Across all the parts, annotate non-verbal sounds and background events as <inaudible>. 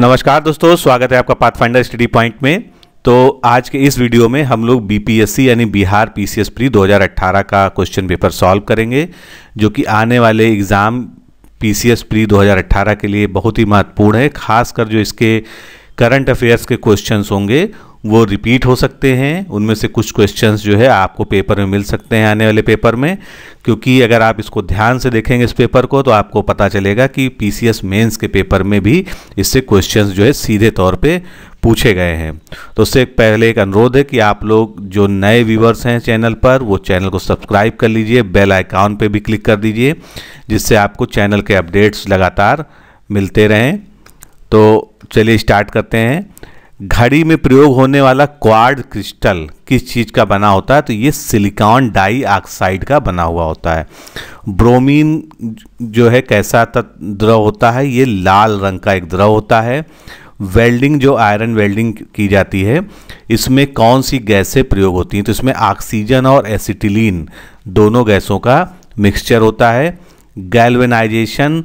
नमस्कार दोस्तों स्वागत है आपका पाथफाइंडर स्टडी पॉइंट में तो आज के इस वीडियो में हम लोग बीपीएससी यानी बिहार पीसीएस प्री 2018 का क्वेश्चन पेपर सॉल्व करेंगे जो कि आने वाले एग्ज़ाम पीसीएस प्री 2018 के लिए बहुत ही महत्वपूर्ण है खासकर जो इसके करंट अफेयर्स के क्वेश्चंस होंगे वो रिपीट हो सकते हैं उनमें से कुछ क्वेश्चंस जो है आपको पेपर में मिल सकते हैं आने वाले पेपर में क्योंकि अगर आप इसको ध्यान से देखेंगे इस पेपर को तो आपको पता चलेगा कि पीसीएस मेंस के पेपर में भी इससे क्वेश्चंस जो है सीधे तौर पे पूछे गए हैं तो उससे पहले एक अनुरोध है कि आप लोग जो नए व्यूवर्स हैं चैनल पर वो चैनल को सब्सक्राइब कर लीजिए बेल आइकॉन पर भी क्लिक कर दीजिए जिससे आपको चैनल के अपडेट्स लगातार मिलते रहें तो चलिए स्टार्ट करते हैं घड़ी में प्रयोग होने वाला क्वार्ड क्रिस्टल किस चीज़ का बना होता है तो ये सिलिकॉन डाई ऑक्साइड का बना हुआ होता है ब्रोमीन जो है कैसा द्रव होता है ये लाल रंग का एक द्रव होता है वेल्डिंग जो आयरन वेल्डिंग की जाती है इसमें कौन सी गैसें प्रयोग होती हैं तो इसमें ऑक्सीजन और एसिटिलीन दोनों गैसों का मिक्सचर होता है गैल्वेनाइजेशन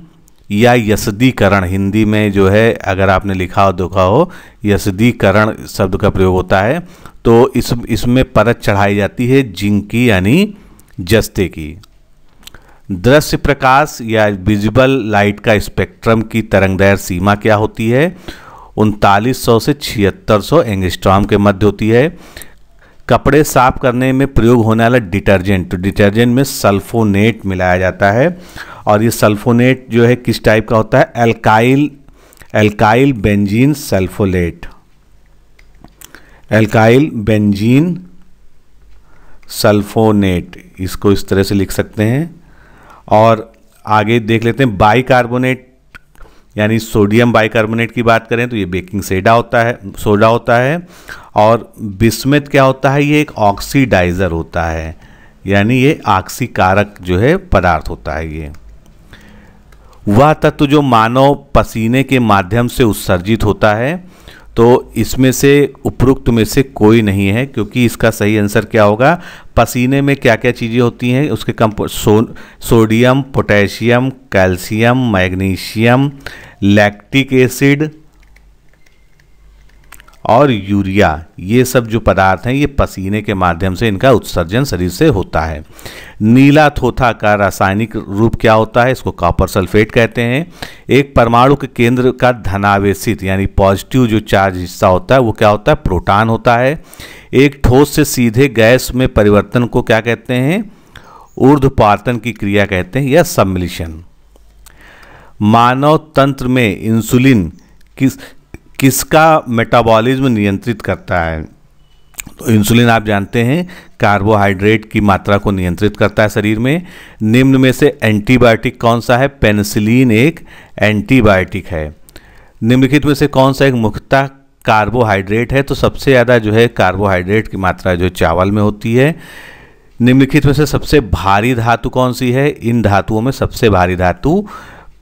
या यशदीकरण हिंदी में जो है अगर आपने लिखा हो देखा हो यशदीकरण शब्द का प्रयोग होता है तो इस इसमें परत चढ़ाई जाती है जिंकी यानी जस्ते की दृश्य प्रकाश या विजिबल लाइट का स्पेक्ट्रम की तरंगदैर सीमा क्या होती है उनतालीस सौ से छिहत्तर सौ एंगस्ट्राम के मध्य होती है कपड़े साफ करने में प्रयोग होने वाला डिटर्जेंट तो डिटर्जेंट में सल्फोनेट मिलाया जाता है और ये सल्फोनेट जो है किस टाइप का होता है alkyl alkyl benzene sulpholate alkyl benzene sulphonate इसको इस तरह से लिख सकते हैं और आगे देख लेते हैं बाइकार्बोनेट यानी सोडियम बाइकार्बोनेट की बात करें तो ये बेकिंग सोडा होता है सोडा होता है और बिस्मित क्या होता है ये एक ऑक्सीडाइज़र होता है यानी ये ऑक्सीकारक जो है पदार्थ होता है ये वह तत्व जो मानव पसीने के माध्यम से उत्सर्जित होता है तो इसमें से उपरोक्त में से कोई नहीं है क्योंकि इसका सही आंसर क्या होगा पसीने में क्या क्या चीज़ें होती हैं उसके कम सो, sodium potassium calcium magnesium lactic acid और यूरिया ये सब जो पदार्थ हैं ये पसीने के माध्यम से इनका उत्सर्जन शरीर से होता है नीला थोथा का रासायनिक रूप क्या होता है इसको कॉपर सल्फेट कहते हैं एक परमाणु के केंद्र का धनावेशित यानी पॉजिटिव जो चार्ज हिस्सा होता है वो क्या होता है प्रोटान होता है एक ठोस से सीधे गैस में परिवर्तन को क्या कहते हैं ऊर्धपातन की क्रिया कहते हैं या सम्मिलिशन मानव तंत्र में इंसुलिन किस किसका मेटाबॉलिज्म नियंत्रित करता है तो इंसुलिन आप जानते हैं कार्बोहाइड्रेट की मात्रा को नियंत्रित करता है शरीर में निम्न में से एंटीबायोटिक कौन सा है पेनिसिलिन एक एंटीबायोटिक है निम्नलिखित में से कौन सा एक मुख्यतः कार्बोहाइड्रेट है तो सबसे ज़्यादा जो है कार्बोहाइड्रेट की मात्रा जो चावल में होती है निम्नलिखित में से सबसे भारी धातु कौन सी है इन धातुओं में सबसे भारी धातु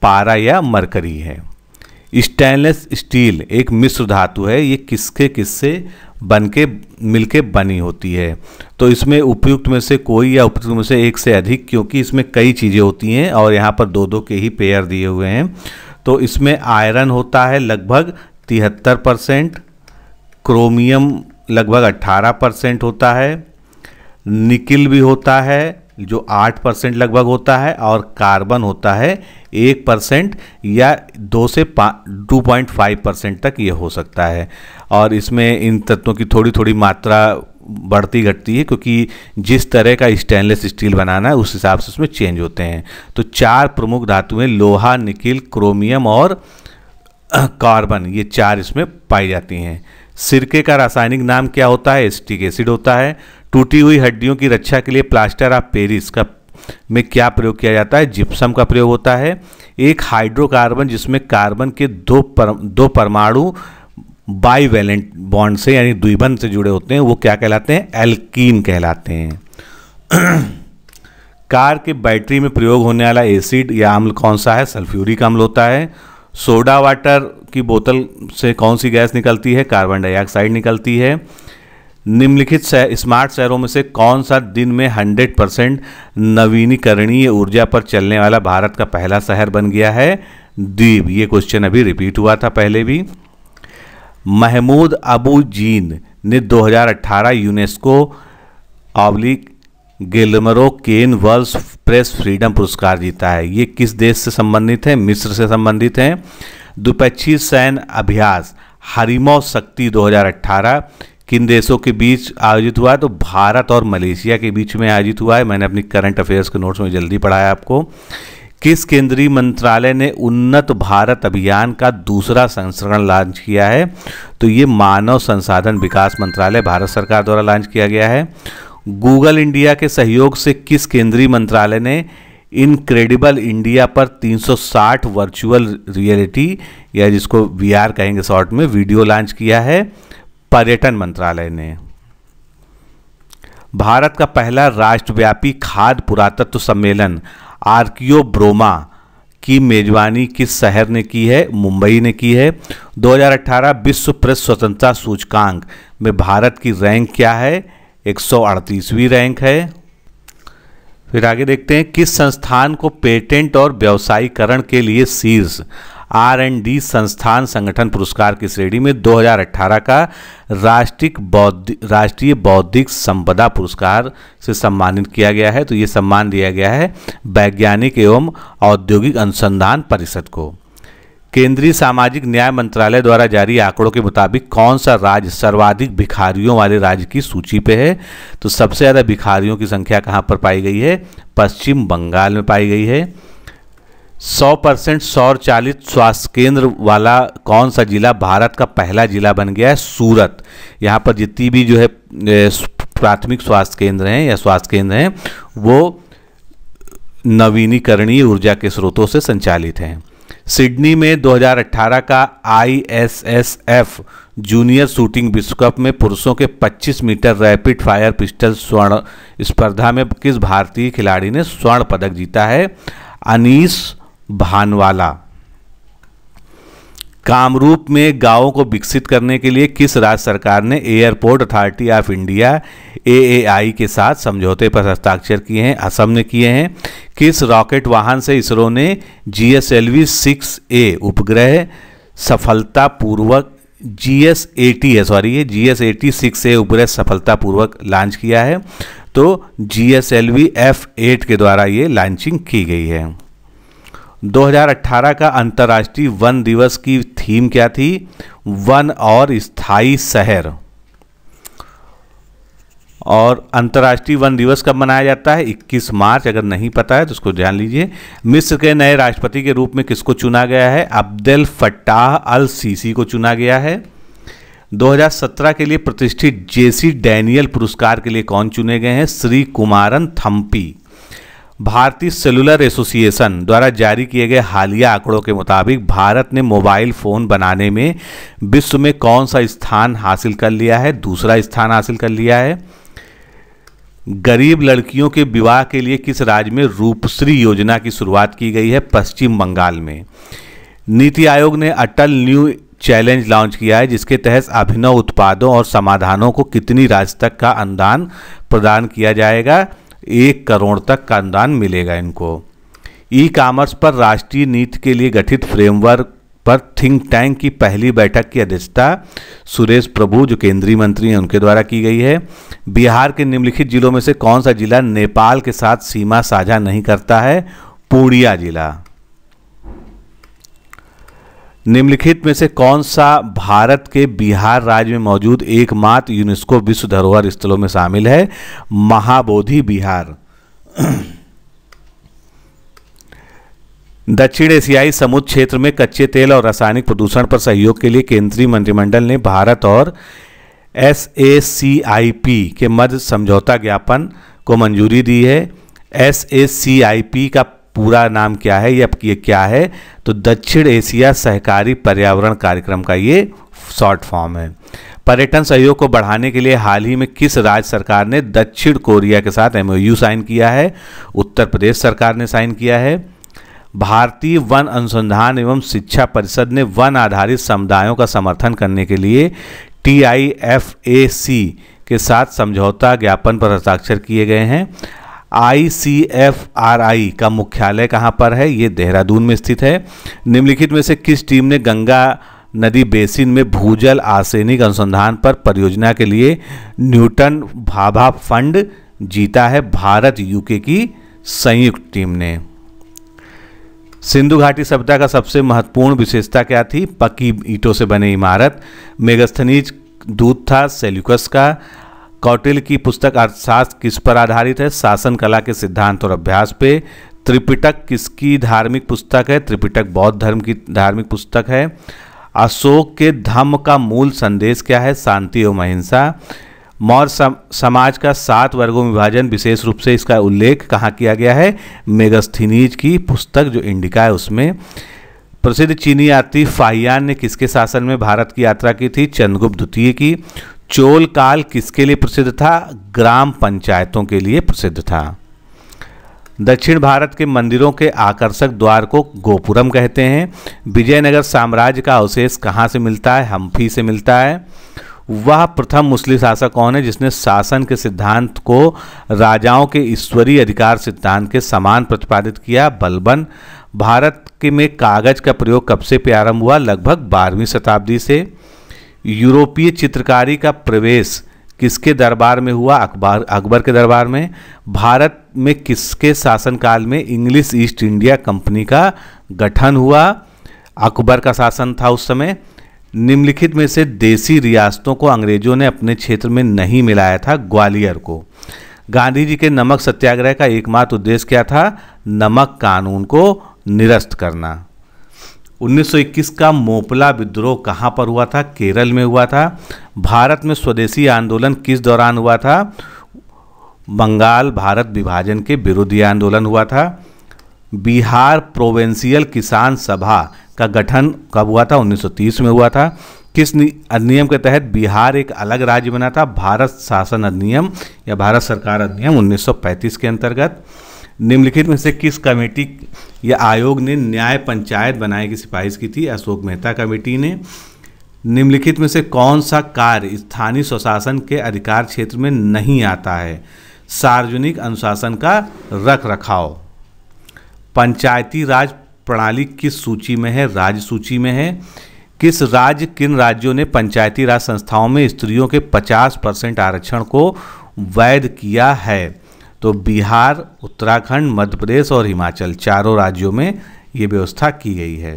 पारा या मरकरी है स्टेनलेस स्टील एक मिश्र धातु है ये किसके किससे बन के मिल के बनी होती है तो इसमें उपयुक्त में से कोई या उपयुक्त में से एक से अधिक क्योंकि इसमें कई चीज़ें होती हैं और यहाँ पर दो दो के ही पेयर दिए हुए हैं तो इसमें आयरन होता है लगभग तिहत्तर परसेंट क्रोमियम लगभग अट्ठारह परसेंट होता है निकिल भी होता है जो आठ परसेंट लगभग होता है और कार्बन होता है एक परसेंट या दो से टू पॉइंट फाइव परसेंट तक ये हो सकता है और इसमें इन तत्वों की थोड़ी थोड़ी मात्रा बढ़ती घटती है क्योंकि जिस तरह का स्टेनलेस स्टील बनाना है उस हिसाब से उसमें चेंज होते हैं तो चार प्रमुख धातुएं लोहा निकिल क्रोमियम और <clears throat> कार्बन ये चार इसमें पाई जाती हैं सिरके का रासायनिक नाम क्या होता है एस्टिक एसिड होता है टूटी हुई हड्डियों की रक्षा के लिए प्लास्टर ऑफ पेरिस का में क्या प्रयोग किया जाता है जिप्सम का प्रयोग होता है एक हाइड्रोकार्बन जिसमें कार्बन के दो पर, दो परमाणु बाईवेलेंट बॉन्ड से यानी द्विबंध से जुड़े होते हैं वो क्या कहलाते हैं एल्कीन कहलाते हैं <clears throat> कार के बैटरी में प्रयोग होने वाला एसिड या अम्ल कौन सा है सल्फ्यूरिक अम्ल होता है सोडा वाटर की बोतल से कौन सी गैस निकलती है कार्बन डाइऑक्साइड निकलती है निम्नलिखित से, स्मार्ट शहरों में से कौन सा दिन में 100 परसेंट नवीनीकरणीय ऊर्जा पर चलने वाला भारत का पहला शहर बन गया है द्वीप ये क्वेश्चन अभी रिपीट हुआ था पहले भी महमूद अबू जीन ने 2018 UNESCO oblique Guillermo Cano World Press Freedom पुरस्कार जीता है ये किस देश से संबंधित है मिस्र से संबंधित हैं द्विपक्षीय सैन्य अभ्यास हरिमो शक्ति 2018 किन देशों के बीच आयोजित हुआ है तो भारत और मलेशिया के बीच में आयोजित हुआ है मैंने अपनी करंट अफेयर्स के नोट्स में जल्दी पढ़ाया आपको किस केंद्रीय मंत्रालय ने उन्नत भारत अभियान का दूसरा संस्करण लॉन्च किया है तो ये मानव संसाधन विकास मंत्रालय भारत सरकार द्वारा लॉन्च किया गया है गूगल इंडिया के सहयोग से किस केंद्रीय मंत्रालय ने इनक्रेडिबल इंडिया पर 360 वर्चुअल रियलिटी या जिसको वीआर कहेंगे शॉर्ट में वीडियो लॉन्च किया है पर्यटन मंत्रालय ने भारत का पहला राष्ट्रव्यापी खाद पुरातत्व सम्मेलन आर्कियो ब्रोमा की मेजबानी किस शहर ने की है मुंबई ने की है 2018 विश्व प्रेस स्वतंत्रता सूचकांक में भारत की रैंक क्या है 138वीं रैंक है फिर आगे देखते हैं किस संस्थान को पेटेंट और व्यवसायीकरण के लिए शीर्ष आर एंड डी संस्थान संगठन पुरस्कार की श्रेणी में 2018 का राष्ट्रीय बौद्धिक राष्ट्रीय बौद्धिक संपदा पुरस्कार से सम्मानित किया गया है तो ये सम्मान दिया गया है वैज्ञानिक एवं औद्योगिक अनुसंधान परिषद को केंद्रीय सामाजिक न्याय मंत्रालय द्वारा जारी आंकड़ों के मुताबिक कौन सा राज्य सर्वाधिक भिखारियों वाले राज्य की सूची पे है तो सबसे ज़्यादा भिखारियों की संख्या कहाँ पर पाई गई है पश्चिम बंगाल में पाई गई है 100 परसेंट सौर चालित स्वास्थ्य केंद्र वाला कौन सा जिला भारत का पहला जिला बन गया है सूरत यहाँ पर जितनी भी जो है प्राथमिक स्वास्थ्य केंद्र हैं या स्वास्थ्य केंद्र हैं वो नवीनीकरणीय ऊर्जा के स्रोतों से संचालित हैं सिडनी में 2018 का आईएसएसएफ जूनियर शूटिंग विश्व कप में पुरुषों के 25 मीटर रैपिड फायर पिस्टल स्वर्ण स्पर्धा में किस भारतीय खिलाड़ी ने स्वर्ण पदक जीता है अनीस भानवाला कामरूप में गांवों को विकसित करने के लिए किस राज्य सरकार ने एयरपोर्ट अथॉरिटी ऑफ इंडिया ए के साथ समझौते पर हस्ताक्षर किए हैं असम ने किए हैं किस रॉकेट वाहन से इसरो ने G S L V six A उपग्रह सफलतापूर्वक जी एस ए टी है सॉरी ये G S A T six A उपग्रह सफलतापूर्वक लॉन्च किया है तो G S L V F eight के द्वारा ये लॉन्चिंग की गई है 2018 का अंतर्राष्ट्रीय वन दिवस की थीम क्या थी वन और स्थाई शहर और अंतर्राष्ट्रीय वन दिवस कब मनाया जाता है 21 मार्च अगर नहीं पता है तो उसको जान लीजिए मिस्र के नए राष्ट्रपति के रूप में किसको चुना गया है अब्दुल फटाह अल सीसी को चुना गया है 2017 के लिए प्रतिष्ठित जेसी डैनियल पुरस्कार के लिए कौन चुने गए हैं श्री कुमारन थम्पी भारतीय सेलुलर एसोसिएशन द्वारा जारी किए गए हालिया आंकड़ों के मुताबिक भारत ने मोबाइल फ़ोन बनाने में विश्व में कौन सा स्थान हासिल कर लिया है दूसरा स्थान हासिल कर लिया है गरीब लड़कियों के विवाह के लिए किस राज्य में रूपश्री योजना की शुरुआत की गई है पश्चिम बंगाल में नीति आयोग ने अटल न्यू चैलेंज लॉन्च किया है जिसके तहत अभिनव उत्पादों और समाधानों को कितनी राशि तक का अनुदान प्रदान किया जाएगा एक करोड़ तक का अनुदान मिलेगा इनको ई कॉमर्स पर राष्ट्रीय नीति के लिए गठित फ्रेमवर्क पर थिंक टैंक की पहली बैठक की अध्यक्षता सुरेश प्रभु जो केंद्रीय मंत्री हैं उनके द्वारा की गई है बिहार के निम्नलिखित जिलों में से कौन सा जिला नेपाल के साथ सीमा साझा नहीं करता है पूर्णिया जिला निम्नलिखित में से कौन सा भारत के बिहार राज्य में मौजूद एकमात्र यूनेस्को विश्व धरोहर स्थलों में शामिल है महाबोधि बिहार <clears throat> दक्षिण एशियाई समुद्र क्षेत्र में कच्चे तेल और रासायनिक प्रदूषण पर सहयोग के लिए केंद्रीय मंत्रिमंडल ने भारत और S A C I P के मध्य समझौता ज्ञापन को मंजूरी दी है S A C I P का पूरा नाम क्या है या ये क्या है तो दक्षिण एशिया सहकारी पर्यावरण कार्यक्रम का ये शॉर्ट फॉर्म है पर्यटन सहयोग को बढ़ाने के लिए हाल ही में किस राज्य सरकार ने दक्षिण कोरिया के साथ एमओयू साइन किया है उत्तर प्रदेश सरकार ने साइन किया है भारतीय वन अनुसंधान एवं शिक्षा परिषद ने वन आधारित समुदायों का समर्थन करने के लिए टी आई एफ ए सी के साथ समझौता ज्ञापन पर हस्ताक्षर किए गए हैं आई का मुख्यालय कहाँ पर है ये देहरादून में स्थित है निम्नलिखित में से किस टीम ने गंगा नदी बेसिन में भूजल आसेनिक अनुसंधान पर परियोजना के लिए न्यूटन भाभा फंड जीता है भारत यूके की संयुक्त टीम ने सिंधु घाटी सभ्यता का सबसे महत्वपूर्ण विशेषता क्या थी पक्की ईंटों से बनी इमारत मेगस्थनीज दूत था सेल्युकस का कौटिल की पुस्तक अर्थशास्त्र किस पर आधारित है शासन कला के सिद्धांत और अभ्यास पे त्रिपिटक किसकी धार्मिक पुस्तक है त्रिपिटक बौद्ध धर्म की धार्मिक पुस्तक है अशोक के धम्म का मूल संदेश क्या है शांति एवं अहिंसा मौर्य समाज का सात वर्गों में विभाजन विशेष रूप से इसका उल्लेख कहाँ किया गया है मेगस्थिनीज की पुस्तक जो इंडिका है उसमें प्रसिद्ध चीनी यात्री फाहियान ने किसके शासन में भारत की यात्रा की थी चंद्रगुप्त द्वितीय की चोल काल किसके लिए प्रसिद्ध था ग्राम पंचायतों के लिए प्रसिद्ध था दक्षिण भारत के मंदिरों के आकर्षक द्वार को गोपुरम कहते हैं विजयनगर साम्राज्य का अवशेष कहाँ से मिलता है हम्फी से मिलता है वह प्रथम मुस्लिम शासक कौन है जिसने शासन के सिद्धांत को राजाओं के ईश्वरीय अधिकार सिद्धांत के समान प्रतिपादित किया बलबन भारत के में कागज का प्रयोग कब से प्रारंभ हुआ लगभग बारहवीं शताब्दी से यूरोपीय चित्रकारी का प्रवेश किसके दरबार में हुआ अकबर अकबर के दरबार में भारत में किसके शासनकाल में इंग्लिश ईस्ट इंडिया कंपनी का गठन हुआ अकबर का शासन था उस समय निम्नलिखित में से देसी रियासतों को अंग्रेजों ने अपने क्षेत्र में नहीं मिलाया था ग्वालियर को गांधी जी के नमक सत्याग्रह का एकमात्र उद्देश्य क्या था नमक कानून को निरस्त करना 1921 का मोपला विद्रोह कहाँ पर हुआ था केरल में हुआ था भारत में स्वदेशी आंदोलन किस दौरान हुआ था बंगाल भारत विभाजन के विरोधी आंदोलन हुआ था बिहार प्रोवेंशियल किसान सभा का गठन कब हुआ था 1930 में हुआ था किस अधिनियम के तहत बिहार एक अलग राज्य बना था भारत शासन अधिनियम या भारत सरकार अधिनियम 1935 के अंतर्गत निम्नलिखित में से किस कमेटी या आयोग ने न्याय पंचायत बनाने की सिफारिश की थी अशोक मेहता कमेटी ने निम्नलिखित में से कौन सा कार्य स्थानीय स्वशासन के अधिकार क्षेत्र में नहीं आता है सार्वजनिक अनुशासन का रख रखाव पंचायती राज प्रणाली किस सूची में है राज्य सूची में है किस राज्य किन राज्यों ने पंचायती राज संस्थाओं में स्त्रियों के 50 परसेंट आरक्षण को वैध किया है तो बिहार उत्तराखंड मध्य प्रदेश और हिमाचल चारों राज्यों में ये व्यवस्था की गई है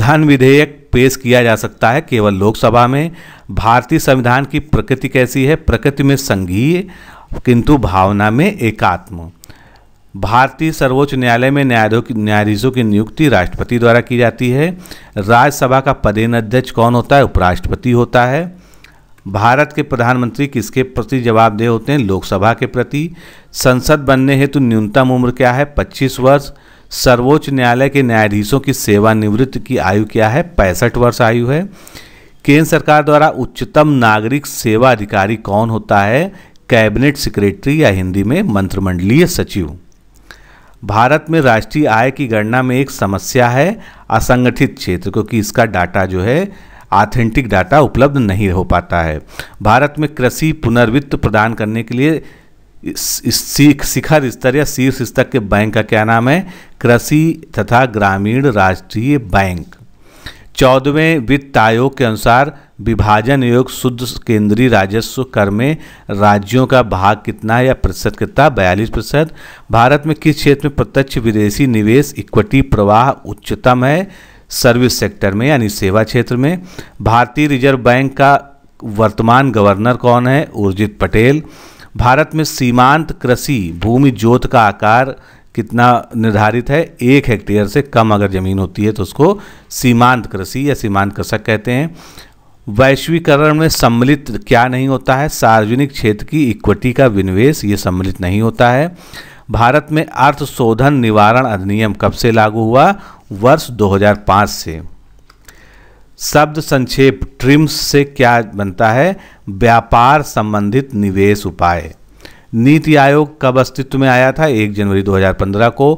धन विधेयक पेश किया जा सकता है केवल लोकसभा में भारतीय संविधान की प्रकृति कैसी है प्रकृति में संघीय किंतु भावना में एकात्म भारतीय सर्वोच्च न्यायालय में न्यायाधीशों की न्यायाधीशों की नियुक्ति राष्ट्रपति द्वारा की जाती है राज्यसभा का पदेन अध्यक्ष कौन होता है उपराष्ट्रपति होता है भारत के प्रधानमंत्री किसके प्रति जवाबदेह होते हैं लोकसभा के प्रति संसद बनने हेतु न्यूनतम उम्र क्या है पच्चीस वर्ष सर्वोच्च न्यायालय के न्यायाधीशों की सेवानिवृत्ति की आयु क्या है पैंसठ वर्ष आयु है केंद्र सरकार द्वारा उच्चतम नागरिक सेवा अधिकारी कौन होता है कैबिनेट सेक्रेटरी या हिंदी में मंत्रिमंडलीय सचिव भारत में राष्ट्रीय आय की गणना में एक समस्या है असंगठित क्षेत्र क्योंकि इसका डाटा जो है ऑथेंटिक डाटा उपलब्ध नहीं हो पाता है भारत में कृषि पुनर्वित्त प्रदान करने के लिए सीख शिखर स्तर या शीर्ष स्तर के बैंक का क्या नाम है कृषि तथा ग्रामीण राष्ट्रीय बैंक चौदहवें वित्त आयोग के अनुसार विभाजन योग शुद्ध केंद्रीय राजस्व कर में राज्यों का भाग कितना है या प्रतिशत कितना बयालीस प्रतिशत भारत में किस क्षेत्र में प्रत्यक्ष विदेशी निवेश इक्विटी प्रवाह उच्चतम है सर्विस सेक्टर में यानी सेवा क्षेत्र में भारतीय रिजर्व बैंक का वर्तमान गवर्नर कौन है उर्जित पटेल भारत में सीमांत कृषि भूमि जोत का आकार कितना निर्धारित है एक हेक्टेयर से कम अगर ज़मीन होती है तो उसको सीमांत कृषि या सीमांत कृषक कहते हैं वैश्वीकरण में सम्मिलित क्या नहीं होता है सार्वजनिक क्षेत्र की इक्विटी का विनिवेश ये सम्मिलित नहीं होता है भारत में अर्थशोधन निवारण अधिनियम कब से लागू हुआ वर्ष 2005 से शब्द संक्षेप ट्रिम्स से क्या बनता है व्यापार संबंधित निवेश उपाय नीति आयोग कब अस्तित्व में आया था 1 जनवरी 2015 को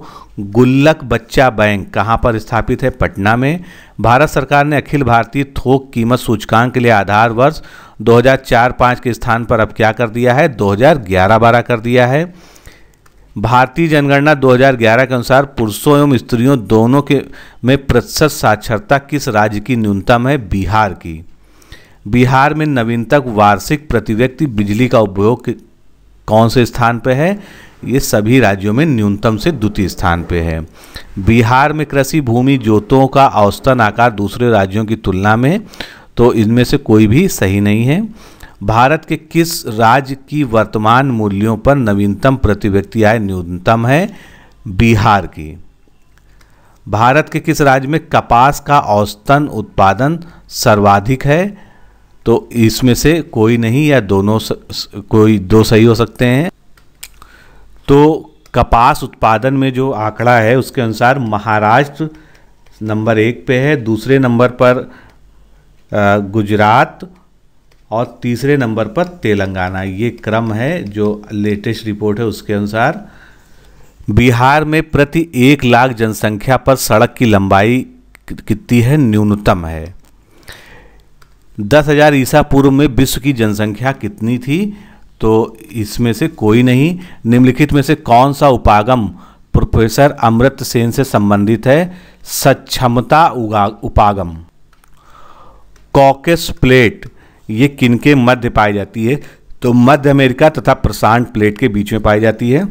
गुल्लक बच्चा बैंक कहाँ पर स्थापित है पटना में भारत सरकार ने अखिल भारतीय थोक कीमत सूचकांक के लिए आधार वर्ष 2004-5 के स्थान पर अब क्या कर दिया है 2011-12 कर दिया है भारतीय जनगणना 2011 के अनुसार पुरुषों एवं स्त्रियों दोनों के में प्रतिशत साक्षरता किस राज्य की न्यूनतम है बिहार की बिहार में नवीनतक वार्षिक प्रति व्यक्ति बिजली का उपयोग कौन से स्थान पर है ये सभी राज्यों में न्यूनतम से द्वितीय स्थान पर है बिहार में कृषि भूमि जोतों का औसतन आकार दूसरे राज्यों की तुलना में तो इनमें से कोई भी सही नहीं है भारत के किस राज्य की वर्तमान मूल्यों पर नवीनतम प्रति व्यक्ति आय न्यूनतम है बिहार की भारत के किस राज्य में कपास का औसतन उत्पादन सर्वाधिक है तो इसमें से कोई नहीं या दोनों स, कोई दो सही हो सकते हैं तो कपास उत्पादन में जो आंकड़ा है उसके अनुसार महाराष्ट्र नंबर एक पे है दूसरे नंबर पर गुजरात और तीसरे नंबर पर तेलंगाना ये क्रम है जो लेटेस्ट रिपोर्ट है उसके अनुसार बिहार में प्रति एक लाख जनसंख्या पर सड़क की लंबाई कितनी है न्यूनतम है दस हजार ईसा पूर्व में विश्व की जनसंख्या कितनी थी तो इसमें से कोई नहीं निम्नलिखित में से कौन सा उपागम प्रोफेसर अमृत सेन से संबंधित है सक्षमता उपागम कॉकेस प्लेट ये किन के मध्य पाई जाती है तो मध्य अमेरिका तथा प्रशांत प्लेट के बीच में पाई जाती है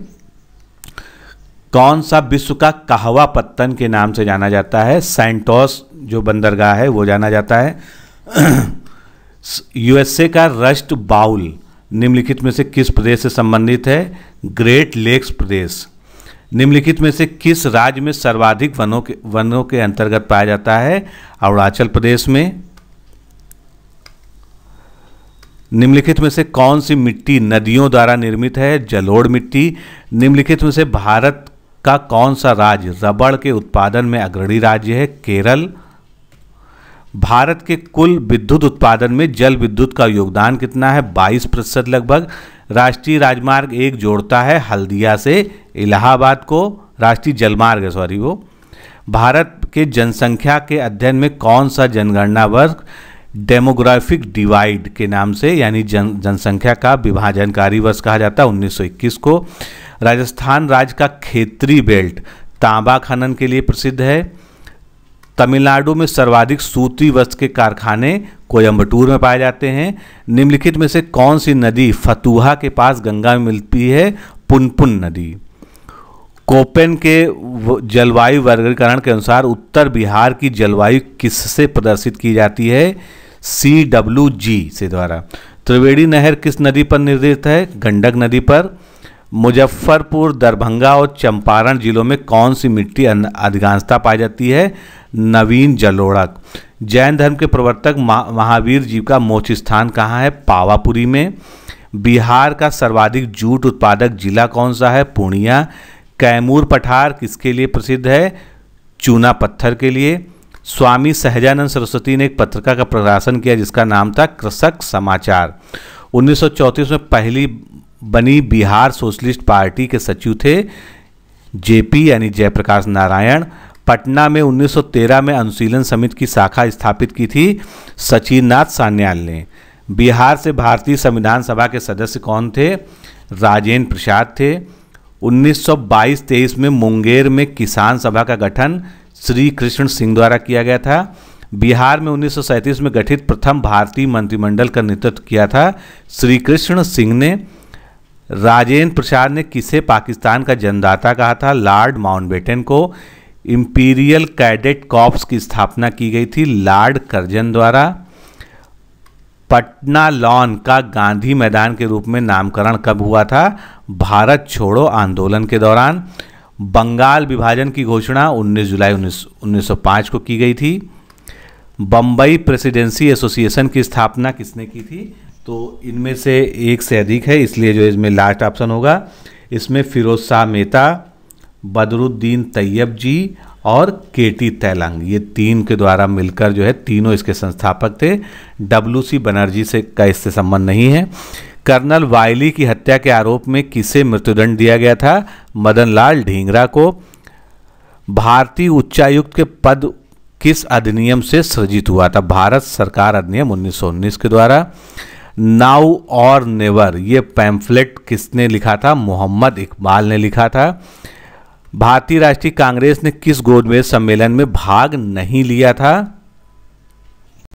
कौन सा विश्व का कहवा पत्तन के नाम से जाना जाता है सेंटोस जो बंदरगाह है वो जाना जाता है <clears throat> यूएसए का रस्ट बाउल निम्नलिखित में से किस प्रदेश से संबंधित है ग्रेट लेक्स प्रदेश निम्नलिखित में से किस राज्य में सर्वाधिक वनों के वनों के अंतर्गत पाया जाता है अरुणाचल प्रदेश में निम्नलिखित में से कौन सी मिट्टी नदियों द्वारा निर्मित है जलोढ़ मिट्टी निम्नलिखित में से भारत का कौन सा राज्य रबड़ के उत्पादन में अग्रणी राज्य है केरल भारत के कुल विद्युत उत्पादन में जल विद्युत का योगदान कितना है 22 प्रतिशत लगभग राष्ट्रीय राजमार्ग एक जोड़ता है हल्दिया से इलाहाबाद को राष्ट्रीय जलमार्ग है सॉरी वो भारत के जनसंख्या के अध्ययन में कौन सा जनगणना वर्ग डेमोग्राफिक डिवाइड के नाम से यानी जन जनसंख्या का विभाजनकारी वर्ष कहा जाता है 1921 को राजस्थान राज्य का खेतरी बेल्ट तांबा खनन के लिए प्रसिद्ध है तमिलनाडु में सर्वाधिक सूती वस्त्र के कारखाने कोयम्बटूर में पाए जाते हैं निम्नलिखित में से कौन सी नदी फतुहा के पास गंगा में मिलती है पुनपुन नदी कोपेन के जलवायु वर्गीकरण के अनुसार उत्तर बिहार की जलवायु किससे प्रदर्शित की जाती है सी डब्ल्यू जी से द्वारा त्रिवेणी नहर किस नदी पर निर्देश है गंडक नदी पर मुजफ्फरपुर दरभंगा और चंपारण जिलों में कौन सी मिट्टी अधिकांशता पाई जाती है नवीन जलोड़क जैन धर्म के प्रवर्तक महावीर जी का मोक्ष स्थान कहाँ है पावापुरी में बिहार का सर्वाधिक जूट उत्पादक जिला कौन सा है पूर्णिया कैमूर पठार किसके लिए प्रसिद्ध है चूना पत्थर के लिए स्वामी सहजानंद सरस्वती ने एक पत्रिका का प्रकाशन किया जिसका नाम था कृषक समाचार 1934 में पहली बनी बिहार सोशलिस्ट पार्टी के सचिव थे जेपी यानी जयप्रकाश नारायण पटना में 1913 में अनुशीलन समिति की शाखा स्थापित की थी सचिन नाथ सान्याल ने बिहार से भारतीय संविधान सभा के सदस्य कौन थे राजेंद्र प्रसाद थे 1922-23 में मुंगेर में किसान सभा का गठन श्री कृष्ण सिंह द्वारा किया गया था बिहार में उन्नीस में गठित प्रथम भारतीय मंत्रिमंडल का नेतृत्व किया था श्री कृष्ण सिंह ने राजेंद्र प्रसाद ने किसे पाकिस्तान का जनदाता कहा था लॉर्ड माउंटबेटन को इंपीरियल कैडेट कॉप्स की स्थापना की गई थी लॉर्ड करजन द्वारा पटना लॉन का गांधी मैदान के रूप में नामकरण कब हुआ था भारत छोड़ो आंदोलन के दौरान बंगाल विभाजन की घोषणा 19 जुलाई 1905 को की गई थी बम्बई प्रेसिडेंसी एसोसिएशन की स्थापना किसने की थी तो इनमें से एक से अधिक है इसलिए जो इसमें लास्ट ऑप्शन होगा इसमें फिरोज शाह मेहता बदरुद्दीन तैयब जी और के टी तैलंग ये तीन के द्वारा मिलकर जो है तीनों इसके संस्थापक थे डब्ल्यू सी बनर्जी से का इससे संबंध नहीं है कर्नल वायली की हत्या के आरोप में किसे मृत्युदंड दिया गया था मदनलाल ढींगरा को भारतीय उच्चायुक्त के पद किस अधिनियम से सृजित हुआ था भारत सरकार अधिनियम 1919 के द्वारा नाउ और नेवर ये पैम्फलेट किसने लिखा था मोहम्मद इकबाल ने लिखा था भारतीय राष्ट्रीय कांग्रेस ने किस गोदमेज सम्मेलन में भाग नहीं लिया था